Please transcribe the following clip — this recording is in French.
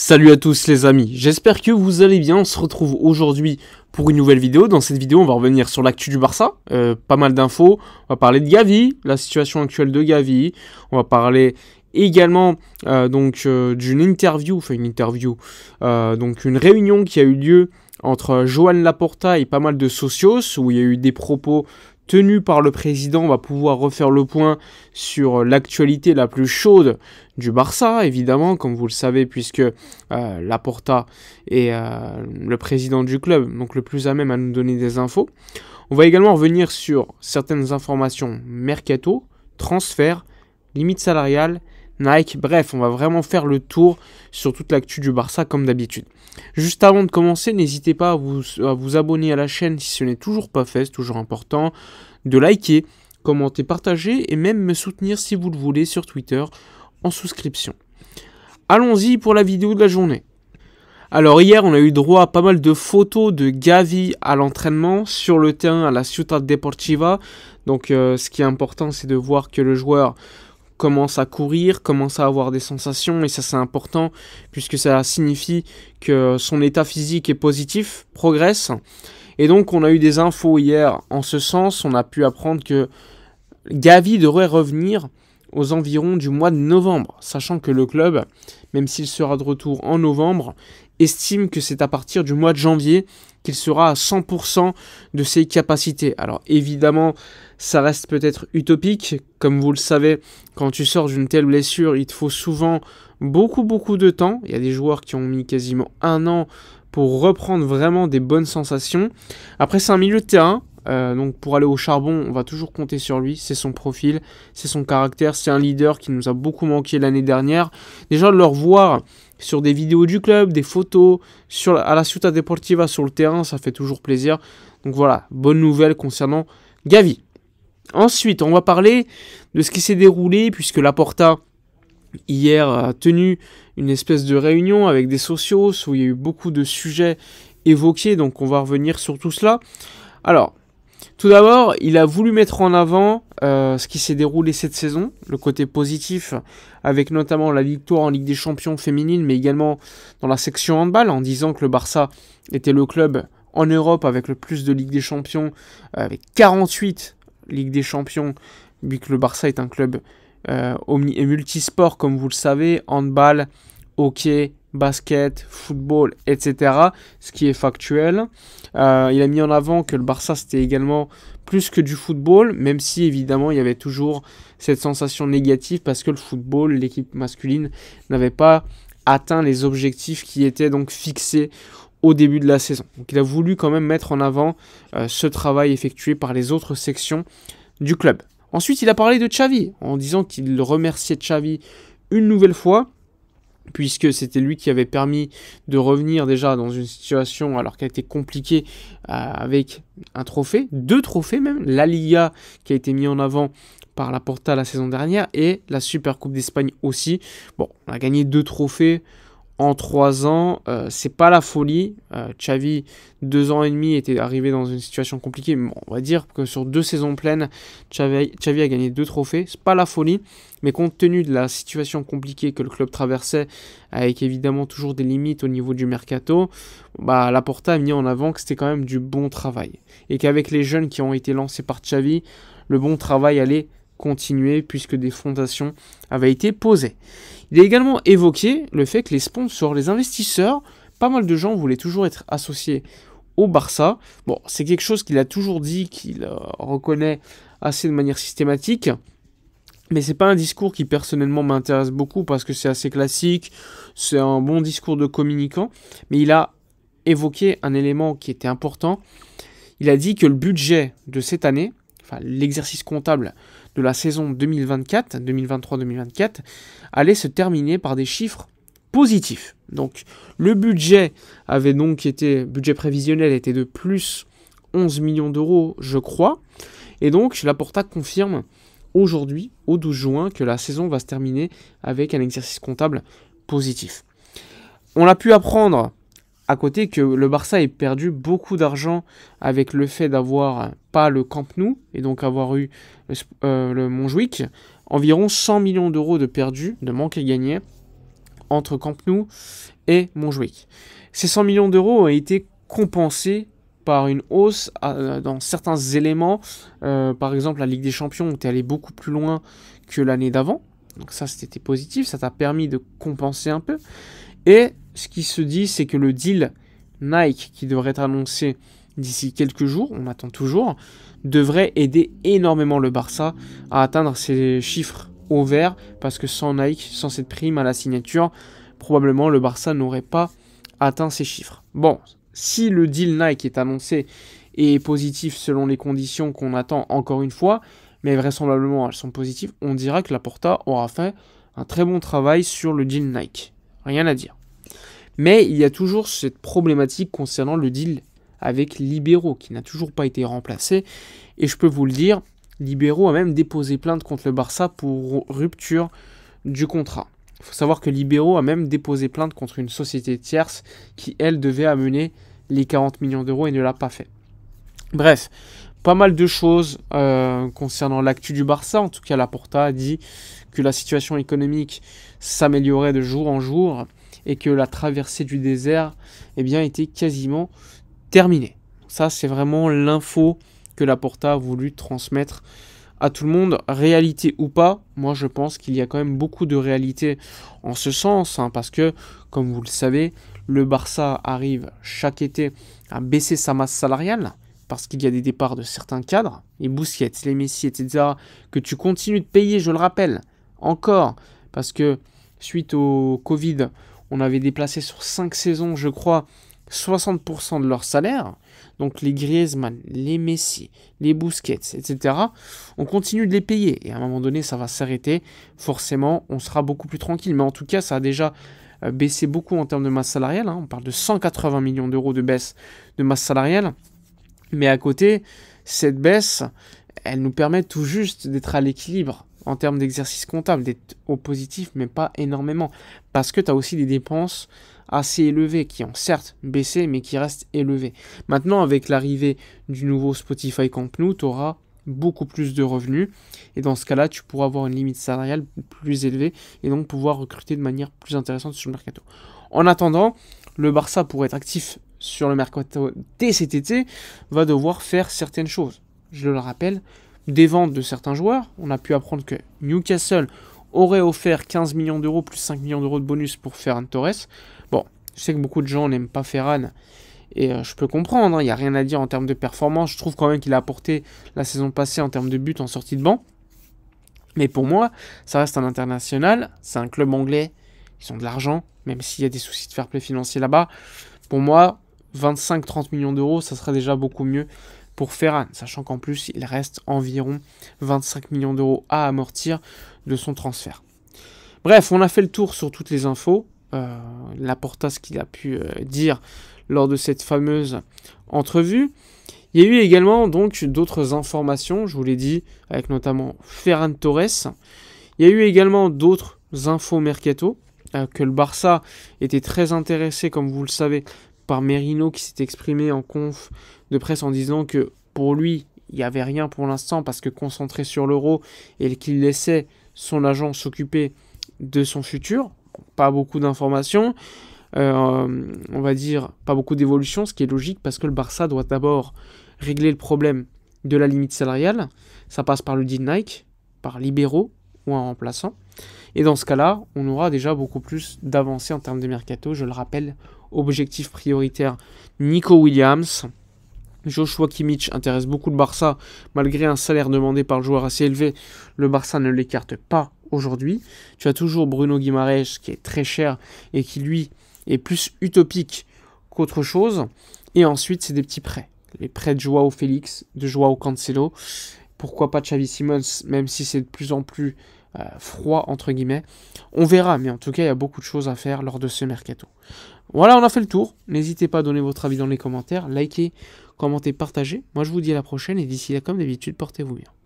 Salut à tous les amis, j'espère que vous allez bien, on se retrouve aujourd'hui pour une nouvelle vidéo. Dans cette vidéo on va revenir sur l'actu du Barça, euh, pas mal d'infos, on va parler de Gavi, la situation actuelle de Gavi, on va parler également euh, donc euh, d'une interview, enfin une interview, donc une réunion qui a eu lieu entre Joan Laporta et pas mal de socios, où il y a eu des propos Tenu par le président, on va pouvoir refaire le point sur euh, l'actualité la plus chaude du Barça, évidemment, comme vous le savez, puisque euh, Laporta est euh, le président du club, donc le plus à même à nous donner des infos. On va également revenir sur certaines informations mercato, transfert, limite salariale, Nike, bref, on va vraiment faire le tour sur toute l'actu du Barça comme d'habitude. Juste avant de commencer, n'hésitez pas à vous, à vous, abonner à la chaîne si ce n'est toujours pas fait, c'est toujours important de liker, commenter, partager et même me soutenir si vous le voulez sur Twitter en souscription. Allons-y pour la vidéo de la journée. Alors hier, on a eu droit à pas mal de photos de Gavi à l'entraînement sur le terrain à la Ciutat Deportiva. Donc euh, ce qui est important, c'est de voir que le joueur commence à courir, commence à avoir des sensations et ça c'est important puisque ça signifie que son état physique est positif, progresse. Et donc on a eu des infos hier en ce sens, on a pu apprendre que Gavi devrait revenir aux environs du mois de novembre, sachant que le club, même s'il sera de retour en novembre, estime que c'est à partir du mois de janvier qu'il sera à 100% de ses capacités. Alors évidemment, ça reste peut-être utopique. Comme vous le savez, quand tu sors d'une telle blessure, il te faut souvent beaucoup beaucoup de temps. Il y a des joueurs qui ont mis quasiment un an pour reprendre vraiment des bonnes sensations. Après, c'est un milieu de terrain. Euh, donc pour aller au charbon, on va toujours compter sur lui, c'est son profil, c'est son caractère, c'est un leader qui nous a beaucoup manqué l'année dernière. Déjà de le revoir sur des vidéos du club, des photos, sur, à la à Deportiva sur le terrain, ça fait toujours plaisir. Donc voilà, bonne nouvelle concernant Gavi. Ensuite, on va parler de ce qui s'est déroulé puisque Laporta hier a tenu une espèce de réunion avec des socios où il y a eu beaucoup de sujets évoqués, donc on va revenir sur tout cela. Alors, tout d'abord, il a voulu mettre en avant euh, ce qui s'est déroulé cette saison, le côté positif, avec notamment la victoire en Ligue des Champions féminine, mais également dans la section handball, en disant que le Barça était le club en Europe avec le plus de Ligue des Champions, avec 48 Ligue des Champions, vu que le Barça est un club euh, omni et multisports comme vous le savez, handball, hockey, basket, football, etc. Ce qui est factuel. Euh, il a mis en avant que le Barça c'était également plus que du football, même si évidemment il y avait toujours cette sensation négative parce que le football, l'équipe masculine n'avait pas atteint les objectifs qui étaient donc fixés au début de la saison. Donc il a voulu quand même mettre en avant euh, ce travail effectué par les autres sections du club. Ensuite, il a parlé de Xavi en disant qu'il remerciait Xavi une nouvelle fois puisque c'était lui qui avait permis de revenir déjà dans une situation alors qu'elle était compliquée euh, avec un trophée, deux trophées même, la Liga qui a été mis en avant par la Porta la saison dernière et la Super Coupe d'Espagne aussi. Bon, on a gagné deux trophées en trois ans, ce euh, c'est pas la folie. Chavi, euh, Xavi, ans et demi, était arrivé dans une situation compliquée. on va dire que sur deux saisons pleines, Xavi, a gagné deux trophées. C'est pas la folie, mais compte tenu de la situation compliquée que le club traversait, avec évidemment toujours des limites au niveau du mercato, bah, Laporta a mis en avant que c'était quand même du bon travail. Et qu'avec les jeunes qui ont été lancés par Xavi, le bon travail allait continuer puisque des fondations avaient été posées. Il a également évoqué le fait que les sponsors, les investisseurs, pas mal de gens voulaient toujours être associés au Barça. Bon, c'est quelque chose qu'il a toujours dit, qu'il euh, reconnaît assez de manière systématique. Mais c'est pas un discours qui personnellement m'intéresse beaucoup parce que c'est assez classique, c'est un bon discours de communicant, mais il a évoqué un élément qui était important. Il a dit que le budget de cette année, enfin l'exercice comptable de la saison 2024, 2023-2024, allait se terminer par des chiffres positifs. Donc le budget avait donc été, budget prévisionnel était de plus 11 millions d'euros, je crois. Et donc la Porta confirme aujourd'hui, au 12 juin, que la saison va se terminer avec un exercice comptable positif. On a pu apprendre à côté que le Barça ait perdu beaucoup d'argent avec le fait d'avoir pas le Camp Nou et donc avoir eu euh, le, Montjuic, environ 100 millions d'euros de perdus, de manque à gagner entre Camp Nou et Montjuic. Ces 100 millions d'euros ont été compensés par une hausse euh, dans certains éléments, euh, par exemple la Ligue des Champions où tu es allé beaucoup plus loin que l'année d'avant. Donc ça c'était positif, ça t'a permis de compenser un peu. Et ce qui se dit, c'est que le deal Nike, qui devrait être annoncé d'ici quelques jours, on attend toujours, devrait aider énormément le Barça à atteindre ses chiffres au vert, parce que sans Nike, sans cette prime à la signature, probablement le Barça n'aurait pas atteint ses chiffres. Bon, si le deal Nike est annoncé et est positif selon les conditions qu'on attend encore une fois, mais vraisemblablement elles sont positives, on dira que la Porta aura fait un très bon travail sur le deal Nike. Rien à dire. Mais il y a toujours cette problématique concernant le deal avec Libéraux, qui n'a toujours pas été remplacé. Et je peux vous le dire, Libéraux a même déposé plainte contre le Barça pour rupture du contrat. Il faut savoir que Libéraux a même déposé plainte contre une société tierce qui, elle, devait amener les 40 millions d'euros et ne l'a pas fait. Bref, pas mal de choses euh, concernant l'actu du Barça. En tout cas, Laporta a dit que la situation économique s'améliorait de jour en jour et que la traversée du désert eh bien, était quasiment terminée. Ça, c'est vraiment l'info que la Porta a voulu transmettre à tout le monde, réalité ou pas, moi je pense qu'il y a quand même beaucoup de réalité en ce sens, hein, parce que, comme vous le savez, le Barça arrive chaque été à baisser sa masse salariale, parce qu'il y a des départs de certains cadres, les Bousquets, les Messi, etc., que tu continues de payer, je le rappelle, encore, parce que suite au Covid, on avait déplacé sur 5 saisons, je crois, 60% de leur salaire. Donc les Griezmann, les Messi, les Busquets, etc. On continue de les payer. Et à un moment donné, ça va s'arrêter. Forcément, on sera beaucoup plus tranquille. Mais en tout cas, ça a déjà euh, baissé beaucoup en termes de masse salariale. Hein. On parle de 180 millions d'euros de baisse de masse salariale. Mais à côté, cette baisse, elle nous permet tout juste d'être à l'équilibre en termes d'exercice comptable, d'être au positif, mais pas énormément. Parce que tu as aussi des dépenses assez élevées, qui ont certes baissé, mais qui restent élevées. Maintenant, avec l'arrivée du nouveau Spotify Camp Nou, tu auras beaucoup plus de revenus. Et dans ce cas-là, tu pourras avoir une limite salariale plus élevée et donc pouvoir recruter de manière plus intéressante sur le mercato. En attendant, le Barça, pour être actif sur le mercato dès cet été, va devoir faire certaines choses. Je le rappelle, des ventes de certains joueurs. On a pu apprendre que Newcastle aurait offert 15 millions d'euros plus 5 millions d'euros de bonus pour Ferran Torres. Bon, je sais que beaucoup de gens n'aiment pas Ferran et euh, je peux comprendre, hein. il n'y a rien à dire en termes de performance. Je trouve quand même qu'il a apporté la saison passée en termes de buts en sortie de banc. Mais pour moi, ça reste un international, c'est un club anglais, ils ont de l'argent, même s'il y a des soucis de fair play financier là-bas. Pour moi, 25-30 millions d'euros, ça serait déjà beaucoup mieux pour Ferran, sachant qu'en plus il reste environ 25 millions d'euros à amortir de son transfert. Bref, on a fait le tour sur toutes les infos. Euh, portace ce qu'il a pu euh, dire lors de cette fameuse entrevue. Il y a eu également donc d'autres informations, je vous l'ai dit, avec notamment Ferran Torres. Il y a eu également d'autres infos mercato, euh, que le Barça était très intéressé, comme vous le savez, par Merino qui s'est exprimé en conf de presse en disant que pour lui, il n'y avait rien pour l'instant parce que concentré sur l'euro et qu'il laissait son agent s'occuper de son futur. Pas beaucoup d'informations, euh, on va dire pas beaucoup d'évolution, ce qui est logique parce que le Barça doit d'abord régler le problème de la limite salariale. Ça passe par le deal Nike, par libéraux ou un remplaçant. Et dans ce cas-là, on aura déjà beaucoup plus d'avancées en termes de mercato. Je le rappelle, objectif prioritaire Nico Williams, Joshua Kimmich intéresse beaucoup le Barça. Malgré un salaire demandé par le joueur assez élevé, le Barça ne l'écarte pas aujourd'hui. Tu as toujours Bruno Guimaraes qui est très cher et qui lui est plus utopique qu'autre chose. Et ensuite, c'est des petits prêts. Les prêts de Joao Félix, de Joao Cancelo. Pourquoi pas Xavi Simons, même si c'est de plus en plus euh, froid, entre guillemets. On verra, mais en tout cas, il y a beaucoup de choses à faire lors de ce mercato. Voilà, on a fait le tour. N'hésitez pas à donner votre avis dans les commentaires, Likez commentez, partagez, Moi, je vous dis à la prochaine et d'ici là, comme d'habitude, portez-vous bien.